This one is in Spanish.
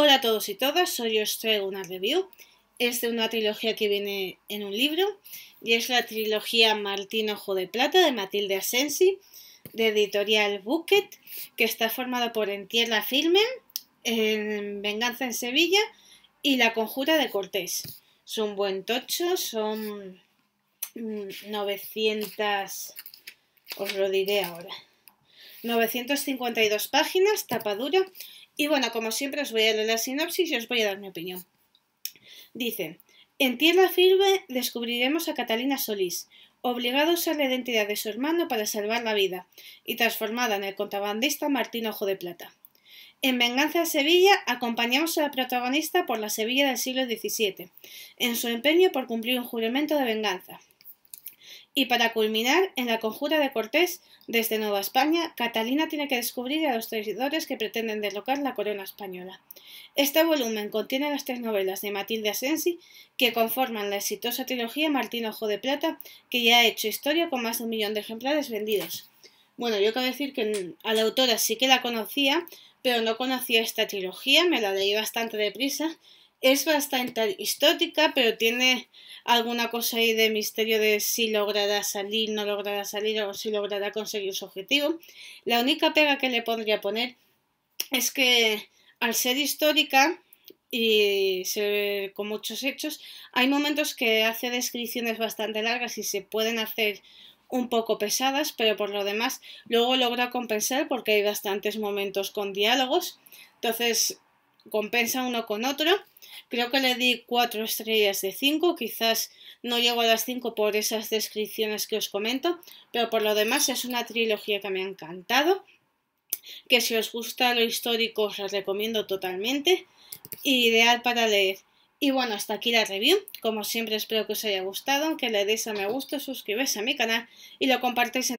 Hola a todos y todas, hoy os traigo una review. Es de una trilogía que viene en un libro y es la trilogía Martín Ojo de Plata de Matilde Asensi de editorial Bucket, que está formada por En Tierra Firme, Venganza en Sevilla y La Conjura de Cortés. Son buen tocho, son 900, mm, os lo diré ahora, 952 páginas, tapa dura y bueno, como siempre os voy a leer la sinopsis y os voy a dar mi opinión. Dice, en tierra firme descubriremos a Catalina Solís, obligada a usar la identidad de su hermano para salvar la vida, y transformada en el contrabandista Martín Ojo de Plata. En Venganza a Sevilla acompañamos a la protagonista por la Sevilla del siglo XVII, en su empeño por cumplir un juramento de venganza. Y para culminar, en la conjura de Cortés, desde Nueva España, Catalina tiene que descubrir a los traidores que pretenden derrocar la corona española. Este volumen contiene las tres novelas de Matilde Asensi que conforman la exitosa trilogía Martín Ojo de Plata, que ya ha hecho historia con más de un millón de ejemplares vendidos. Bueno, yo cabe decir que a la autora sí que la conocía, pero no conocía esta trilogía, me la leí bastante deprisa es bastante histórica, pero tiene alguna cosa ahí de misterio de si logrará salir, no logrará salir o si logrará conseguir su objetivo. La única pega que le podría poner es que al ser histórica y con muchos hechos, hay momentos que hace descripciones bastante largas y se pueden hacer un poco pesadas, pero por lo demás luego logra compensar porque hay bastantes momentos con diálogos. Entonces, compensa uno con otro. Creo que le di cuatro estrellas de 5, quizás no llego a las 5 por esas descripciones que os comento, pero por lo demás es una trilogía que me ha encantado, que si os gusta lo histórico os la recomiendo totalmente, ideal para leer. Y bueno, hasta aquí la review. Como siempre espero que os haya gustado, que le deis a me gusta, suscribáis a mi canal y lo compartáis en